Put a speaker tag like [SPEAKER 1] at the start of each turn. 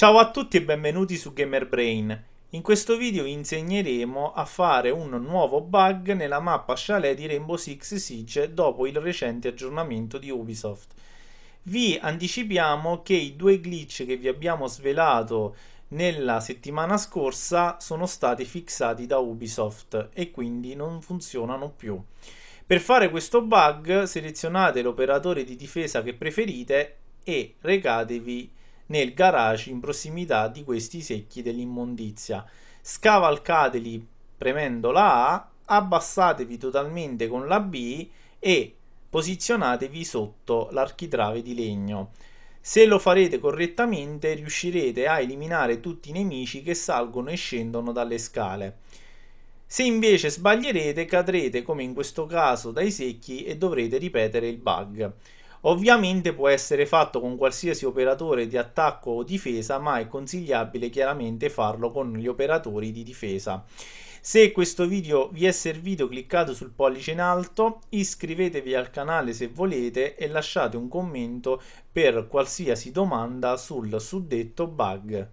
[SPEAKER 1] Ciao a tutti e benvenuti su GamerBrain. In questo video vi insegneremo a fare un nuovo bug nella mappa Chalet di Rainbow Six Siege dopo il recente aggiornamento di Ubisoft. Vi anticipiamo che i due glitch che vi abbiamo svelato nella settimana scorsa sono stati fissati da Ubisoft e quindi non funzionano più. Per fare questo bug selezionate l'operatore di difesa che preferite e recatevi in nel garage in prossimità di questi secchi dell'immondizia. Scavalcateli premendo la A, abbassatevi totalmente con la B e posizionatevi sotto l'architrave di legno. Se lo farete correttamente riuscirete a eliminare tutti i nemici che salgono e scendono dalle scale. Se invece sbaglierete cadrete come in questo caso dai secchi e dovrete ripetere il bug. Ovviamente può essere fatto con qualsiasi operatore di attacco o difesa, ma è consigliabile chiaramente farlo con gli operatori di difesa. Se questo video vi è servito cliccate sul pollice in alto, iscrivetevi al canale se volete e lasciate un commento per qualsiasi domanda sul suddetto bug.